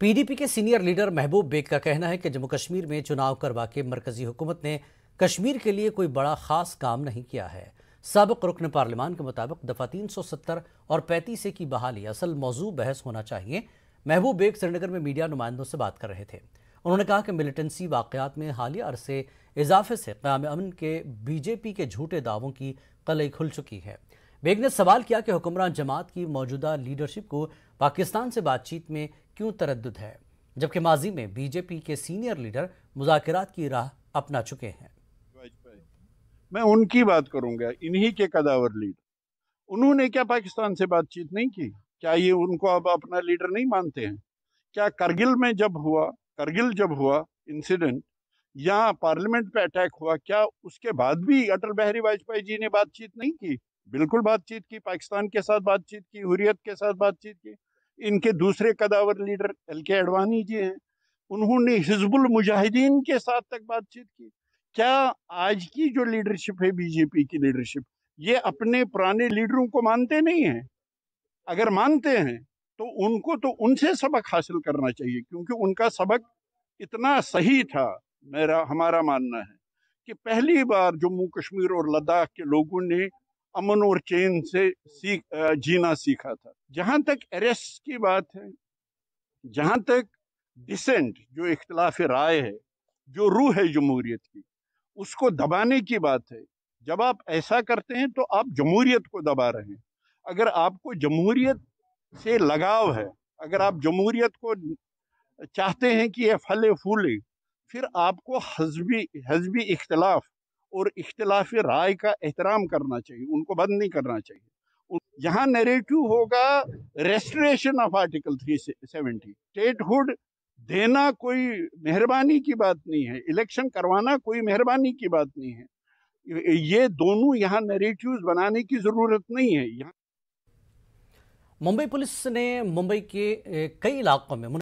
PDP के senior leader महबूब bag का कहना है कि जम्मू कश्मीर में चुनाव करवा के मरकजी हुकूमत ने कश्मीर के लिए कोई बड़ा खास काम नहीं किया है सबक रुकन पार्लियमान के मुताबिक दफा 370 और पैंतीस की बहाली असल मौजू बहस होना चाहिए महबूब बेग श्रीनगर में मीडिया नुमाइंदों से बात कर रहे थे उन्होंने कहा कि मिलिटेंसी वाकयात में हालिया अरसे इजाफे से क्याम अमन के बीजेपी के झूठे दावों की कलई खुल चुकी है बेग ने सवाल किया कि हुक्मरान जमात की मौजूदा लीडरशिप को पाकिस्तान से बातचीत में क्यों तरद है जबकि माजी में बीजेपी के सीनियर लीडर मुजात की राह अपना चुके हैं मैं उनकी बात करूंगा इन्हीं के कदावर लीडर उन्होंने क्या पाकिस्तान से बातचीत नहीं की क्या ये उनको अब अपना लीडर नहीं मानते हैं क्या करगिल में जब हुआ करगिल जब हुआ इंसिडेंट या पार्लियामेंट पे अटैक हुआ क्या उसके बाद भी अटल बिहारी वाजपेयी जी ने बातचीत नहीं की बिल्कुल बातचीत की पाकिस्तान के साथ बातचीत की हुरियत के साथ बातचीत की इनके दूसरे कदावर लीडर एल के अडवाणी जी हैं उन्होंने हिजबुल मुजाहिदीन के साथ तक बातचीत की क्या आज की जो लीडरशिप है बीजेपी की लीडरशिप ये अपने पुराने लीडरों को मानते नहीं हैं अगर मानते हैं तो उनको तो उनसे सबक हासिल करना चाहिए क्योंकि उनका सबक इतना सही था मेरा हमारा मानना है कि पहली बार जम्मू कश्मीर और लद्दाख के लोगों ने अमन और चैन से सीख जीना सीखा था जहाँ तक अरेस्ट की बात है जहाँ तक डिसेंट जो इख्तलाफ राय है जो रूह है जमहूरीत की उसको दबाने की बात है जब आप ऐसा करते हैं तो आप जमहूरीत को दबा रहे हैं अगर आपको जमहूरीत से लगाव है अगर आप जमहूरीत को चाहते हैं कि यह फले फूले फिर आपको हजबी हजबी इख्तलाफ और इख्तलाफ राय का एहतराम करना चाहिए उनको बंद नहीं करना चाहिए यहाँ नेरेटिव होगा restoration of article three seventy statehood देना कोई मेहरबानी की बात नहीं है इलेक्शन करवाना कोई मेहरबानी की बात नहीं है ये दोनों यहाँ नेरेटिव बनाने की ज़रूरत नहीं है यहाँ मुंबई पुलिस ने मुंबई के कई इलाकों में